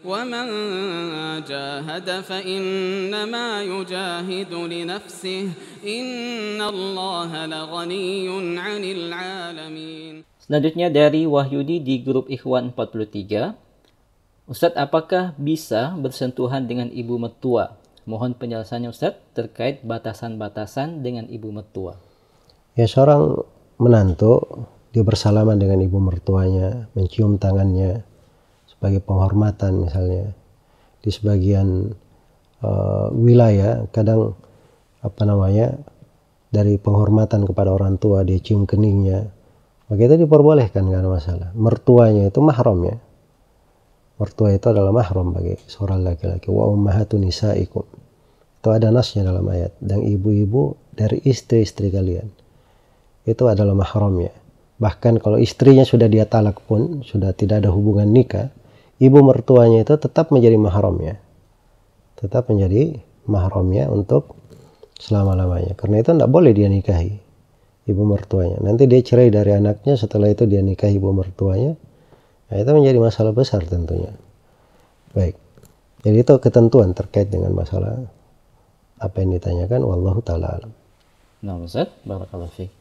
ومن جاهد فإنما يجاهد لنفسه إن الله لغني عن العالمين Selanjutnya dari Wahyudi di grup Ikhwan 43. Ustadz, apakah bisa bersentuhan dengan ibu mertua? Mohon penjelasannya Ustadz terkait batasan-batasan dengan ibu mertua. Ya, seorang menantu dia bersalaman dengan ibu mertuanya, mencium tangannya, sebagai penghormatan misalnya di sebagian uh, wilayah kadang apa namanya dari penghormatan kepada orang tua dia cium keningnya maka itu diperbolehkan karena masalah mertuanya itu mahram ya mertua itu adalah mahram bagi seorang laki-laki wa ummahatu nisaikum itu ada nasnya dalam ayat dan ibu-ibu dari istri-istri kalian itu adalah mahramnya bahkan kalau istrinya sudah dia talak pun sudah tidak ada hubungan nikah ibu mertuanya itu tetap menjadi mahramnya. Tetap menjadi mahramnya untuk selama-lamanya. Karena itu tidak boleh dia nikahi ibu mertuanya. Nanti dia cerai dari anaknya, setelah itu dia nikahi ibu mertuanya. Nah, itu menjadi masalah besar tentunya. Baik. Jadi itu ketentuan terkait dengan masalah apa yang ditanyakan wallahu taala alam. Nah,